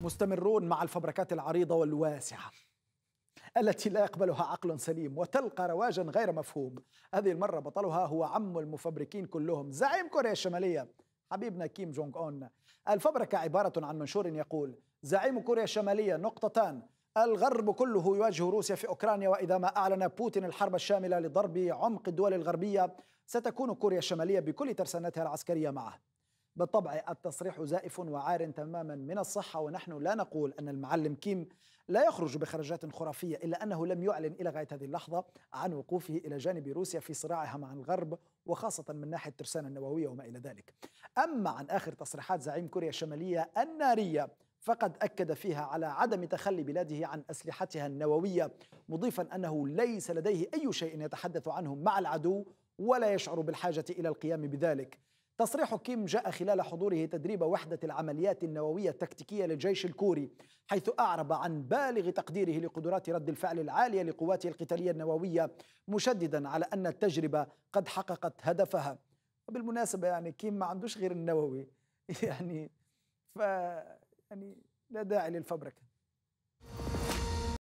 مستمرون مع الفبركات العريضة والواسعة التي لا يقبلها عقل سليم وتلقى رواجا غير مفهوم هذه المرة بطلها هو عم المفبركين كلهم زعيم كوريا الشمالية حبيبنا كيم جونغ أون الفبركة عبارة عن منشور يقول زعيم كوريا الشمالية نقطتان الغرب كله يواجه روسيا في أوكرانيا وإذا ما أعلن بوتين الحرب الشاملة لضرب عمق الدول الغربية ستكون كوريا الشمالية بكل ترسانتها العسكرية معه بالطبع التصريح زائف وعار تماما من الصحة ونحن لا نقول أن المعلم كيم لا يخرج بخرجات خرافية إلا أنه لم يعلن إلى غاية هذه اللحظة عن وقوفه إلى جانب روسيا في صراعها مع الغرب وخاصة من ناحية ترسانة النووية وما إلى ذلك أما عن آخر تصريحات زعيم كوريا الشمالية النارية فقد أكد فيها على عدم تخلي بلاده عن أسلحتها النووية مضيفا أنه ليس لديه أي شيء يتحدث عنه مع العدو ولا يشعر بالحاجة إلى القيام بذلك تصريح كيم جاء خلال حضوره تدريب وحدة العمليات النووية التكتيكية للجيش الكوري حيث أعرب عن بالغ تقديره لقدرات رد الفعل العالية لقواته القتالية النووية مشددا على أن التجربة قد حققت هدفها وبالمناسبة يعني كيم ما عندوش غير النووي يعني ف يعني لا داعي للفبركه